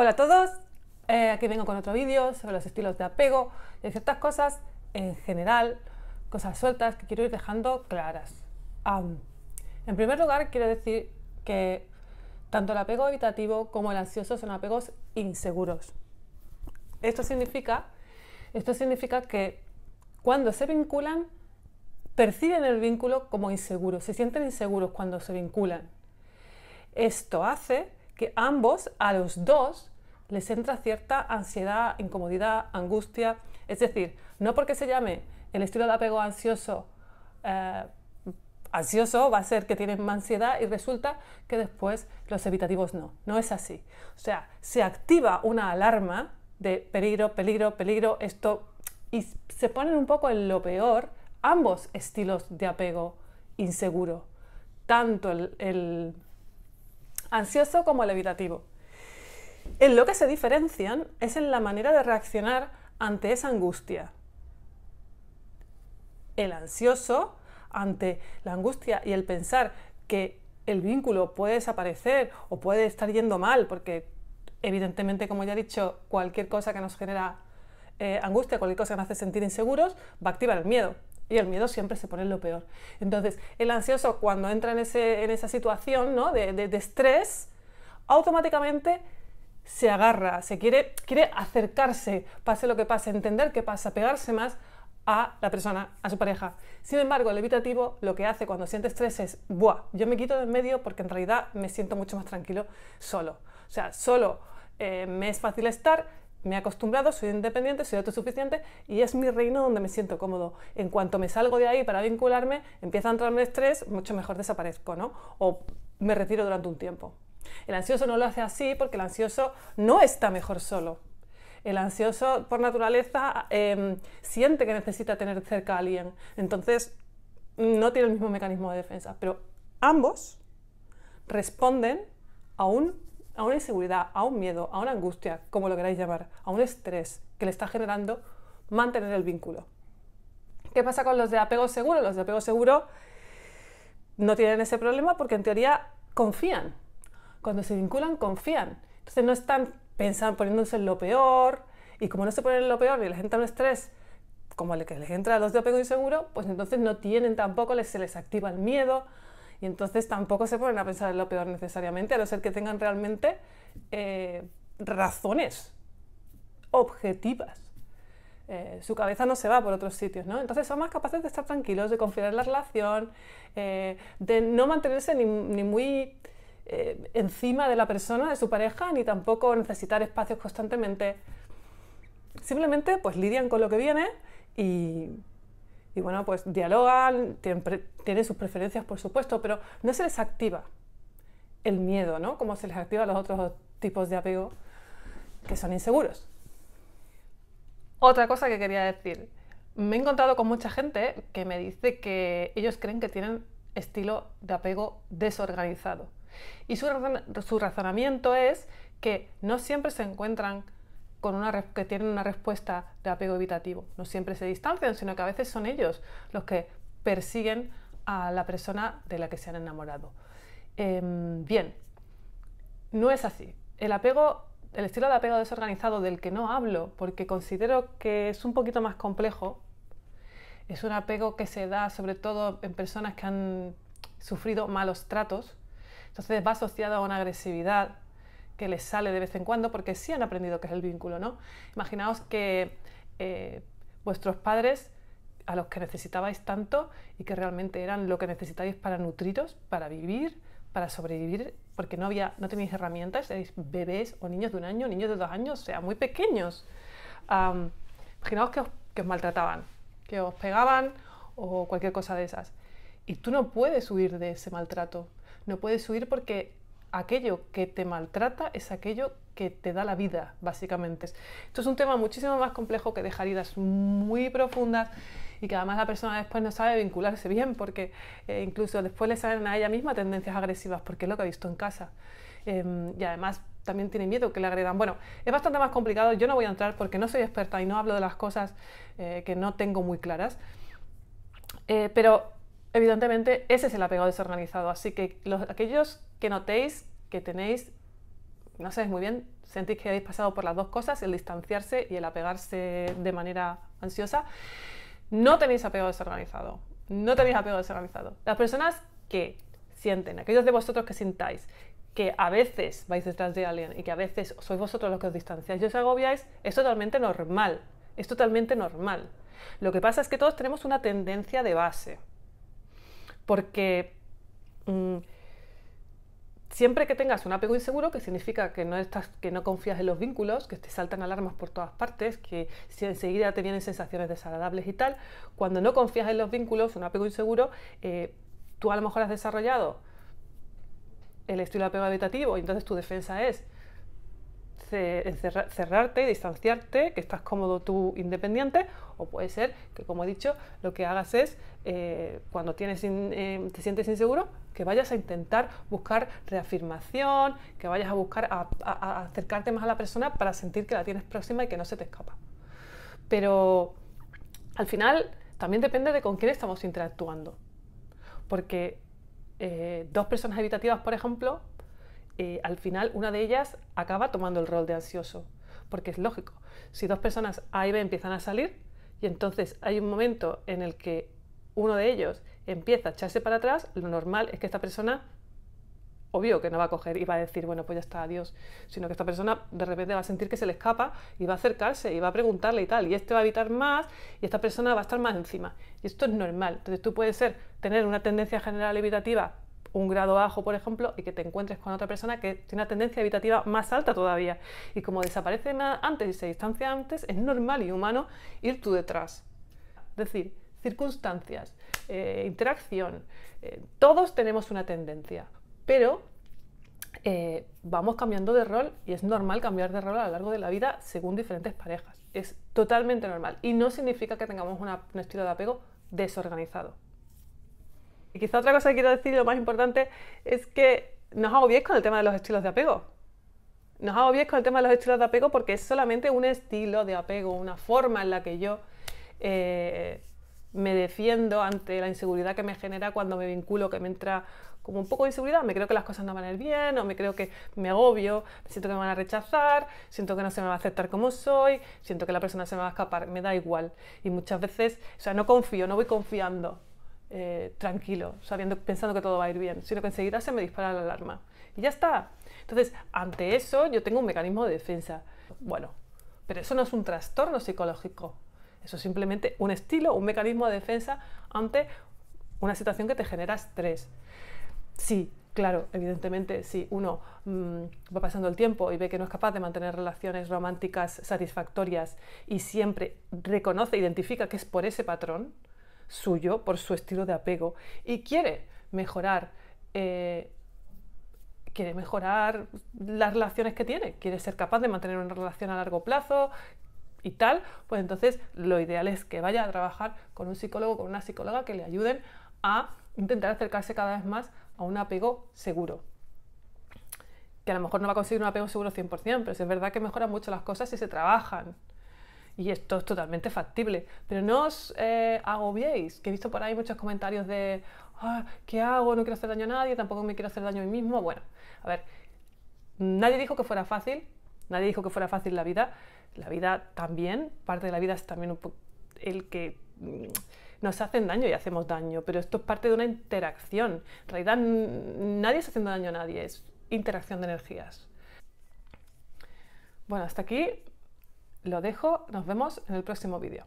Hola a todos, eh, aquí vengo con otro vídeo sobre los estilos de apego y ciertas cosas en general, cosas sueltas que quiero ir dejando claras. en primer lugar, quiero decir que tanto el apego evitativo como el ansioso son apegos inseguros. Esto significa, esto significa que cuando se vinculan, perciben el vínculo como inseguro, se sienten inseguros cuando se vinculan. Esto hace que ambos, a los dos, les entra cierta ansiedad, incomodidad, angustia. Es decir, no porque se llame el estilo de apego ansioso, eh, ansioso va a ser que tienen más ansiedad y resulta que después los evitativos no. No es así. O sea, se activa una alarma de peligro, peligro, peligro, esto, y se ponen un poco en lo peor ambos estilos de apego inseguro. Tanto el ansioso como evitativo. En lo que se diferencian es en la manera de reaccionar ante esa angustia. El ansioso, ante la angustia y el pensar que el vínculo puede desaparecer o puede estar yendo mal, porque evidentemente, como ya he dicho, cualquier cosa que nos genera eh, angustia, cualquier cosa que nos hace sentir inseguros, va a activar el miedo. Y el miedo siempre se pone en lo peor. Entonces, el ansioso cuando entra en, en esa situación de, estrés, automáticamente se agarra, se quiere, quiere acercarse, pase lo que pase, entender qué pasa, pegarse más a la persona, a su pareja. Sin embargo, el evitativo lo que hace cuando siente estrés es, ¡buah! Yo me quito del medio porque en realidad me siento mucho más tranquilo solo. O sea, solo eh, me es fácil estar, me he acostumbrado, soy independiente, soy autosuficiente y es mi reino donde me siento cómodo. En cuanto me salgo de ahí para vincularme, empieza a entrarme estrés, mucho mejor desaparezco, ¿no? O me retiro durante un tiempo. El ansioso no lo hace así porque el ansioso no está mejor solo. El ansioso, por naturaleza, em, siente que necesita tener cerca a alguien. Entonces, no tiene el mismo mecanismo de defensa. Pero ambos responden a un a una inseguridad, a un miedo, a una angustia, como lo queráis llamar, a un estrés que le está generando mantener el vínculo. ¿Qué pasa con los de apego seguro? Los de apego seguro no tienen ese problema porque en teoría confían. Cuando se vinculan, confían. Entonces no están pensando, poniéndose en lo peor. Y como no se ponen en lo peor y les entra un estrés como el que les entra a los de apego inseguro, pues entonces no tienen tampoco, se les activa el miedo, y entonces tampoco se ponen a pensar en lo peor necesariamente, a no ser que tengan realmente eh, razones objetivas. Eh, su cabeza no se va por otros sitios, ¿no? Entonces son más capaces de estar tranquilos, de confiar en la relación, eh, de no mantenerse ni, muy encima de la persona, de su pareja, ni tampoco necesitar espacios constantemente. Simplemente pues lidian con lo que viene y y bueno, pues dialogan, tienen sus preferencias por supuesto, pero no se les activa el miedo, ¿no? Como se les activa los otros tipos de apego que son inseguros. Otra cosa que quería decir, me he encontrado con mucha gente que me dice que ellos creen que tienen estilo de apego desorganizado. Y su, su razonamiento es que no siempre se encuentran que tienen una respuesta de apego evitativo. No siempre se distancian, sino que a veces son ellos los que persiguen a la persona de la que se han enamorado. Em, bien, no es así. El apego, el estilo de apego desorganizado del que no hablo, porque considero que es un poquito más complejo, es un apego que se da sobre todo en personas que han sufrido malos tratos, entonces va asociado a una agresividad, que les sale de vez en cuando, porque sí han aprendido que es el vínculo, ¿no? Imaginaos que eh, vuestros padres, a los que necesitabais tanto y que realmente eran lo que necesitabais para nutriros, para vivir, para sobrevivir, porque no, había, no teníais herramientas, erais bebés o niños de un año, niños de dos años, o sea, muy pequeños. imaginaos que os maltrataban, que os pegaban o cualquier cosa de esas. Y tú no puedes huir de ese maltrato. No puedes huir porque aquello que te maltrata es aquello que te da la vida, básicamente. Esto es un tema muchísimo más complejo que dejar heridas muy profundas y que además la persona después no sabe vincularse bien porque eh, incluso después le salen a ella misma tendencias agresivas porque es lo que ha visto en casa. Em, y además también tiene miedo que le agredan. Bueno, es bastante más complicado, yo no voy a entrar porque no soy experta y no hablo de las cosas eh, que no tengo muy claras. Eh, pero Evidentemente, ese es el apego desorganizado. Así que aquellos que notéis que tenéis, no sabéis muy bien, sentís que habéis pasado por las dos cosas, el distanciarse y el apegarse de manera ansiosa, no tenéis apego desorganizado. No tenéis apego desorganizado. Las personas que sienten, aquellos de vosotros que sintáis que a veces vais detrás de alguien y que a veces sois vosotros los que os distanciáis y os agobiáis, es totalmente normal. Es totalmente normal. Lo que pasa es que todos tenemos una tendencia de base porque mm, siempre que tengas un apego inseguro, que significa que no, que no confías en los vínculos, que te saltan alarmas por todas partes, que si enseguida te vienen sensaciones desagradables y tal, cuando no confías en los vínculos, un apego inseguro, eh, tú a lo mejor has desarrollado el estilo de apego habitativo y entonces tu defensa es cerrarte, distanciarte, que estás cómodo tú independiente, o puede ser que, como he dicho, lo que hagas es, eh, cuando tienes eh, te sientes inseguro, que vayas a intentar buscar reafirmación, que vayas a buscar acercarte más a la persona para sentir que la tienes próxima y que no se te escapa. Pero al final también depende de con quién estamos interactuando, porque eh, dos personas evitativas, por ejemplo, eh, al final una de ellas acaba tomando el rol de ansioso, porque es lógico. Si dos personas A y empiezan a salir, y entonces hay un momento en el que uno de ellos empieza a echarse para atrás, lo normal es que esta persona, obvio que no va a coger y va a decir, bueno, pues ya está, adiós, sino que esta persona de repente va a sentir que se le escapa y va a acercarse y va a preguntarle y tal, y este va a evitar más y esta persona va a estar más encima. Y esto es normal. Entonces tú puedes ser, tener una tendencia general evitativa un grado bajo, por ejemplo, y que te encuentres con otra persona que tiene una tendencia habitativa más alta todavía. Y como desaparece antes y se distancia antes, es normal y humano ir tú detrás. Es decir, circunstancias, eh, interacción, eh, todos tenemos una tendencia, pero eh, vamos cambiando de rol y es normal cambiar de rol a lo largo de la vida según diferentes parejas. Es totalmente normal y no significa que tengamos un estilo de apego desorganizado. Quizá otra cosa que quiero decir, lo más importante, es que nos bien con el tema de los estilos de apego. Nos bien con el tema de los estilos de apego porque es solamente un estilo de apego, una forma en la que yo eh, me defiendo ante la inseguridad que me genera cuando me vinculo, que me entra como un poco de inseguridad, me creo que las cosas no van a ir bien, o me creo que me agobio, siento que me van a rechazar, siento que no se me va a aceptar como soy, siento que la persona se me va a escapar, me da igual. Y muchas veces, o sea, no confío, no voy confiando. Eh, tranquilo, sabiendo, pensando que todo va a ir bien, sino que enseguida se me dispara la alarma. Y ya está. Entonces, ante eso yo tengo un mecanismo de defensa. Bueno, pero eso no es un trastorno psicológico. Eso es simplemente un estilo, un mecanismo de defensa ante una situación que te genera estrés. Sí, claro, evidentemente, si uno mm, va pasando el tiempo y ve que no es capaz de mantener relaciones románticas satisfactorias y siempre reconoce, identifica que es por ese patrón, suyo, por su estilo de apego y quiere mejorar. Eh, quiere mejorar las relaciones que tiene, quiere ser capaz de mantener una relación a largo plazo y tal, pues entonces lo ideal es que vaya a trabajar con un psicólogo, con una psicóloga que le ayuden a intentar acercarse cada vez más a un apego seguro. Que a lo mejor no va a conseguir un apego seguro 100%, pero es verdad que mejoran mucho las cosas si se trabajan. Y esto es totalmente factible. Pero no os eh, agobiéis, que he visto por ahí muchos comentarios de, ah, ¿qué hago? No quiero hacer daño a nadie, tampoco me quiero hacer daño a mí mismo. Bueno, a ver, nadie dijo que fuera fácil, nadie dijo que fuera fácil la vida. La vida también, parte de la vida es también el que mm, nos hacen daño y hacemos daño, pero esto es parte de una interacción. En realidad nadie está haciendo daño a nadie, es interacción de energías. Bueno, hasta aquí lo dejo, nos vemos en el próximo vídeo.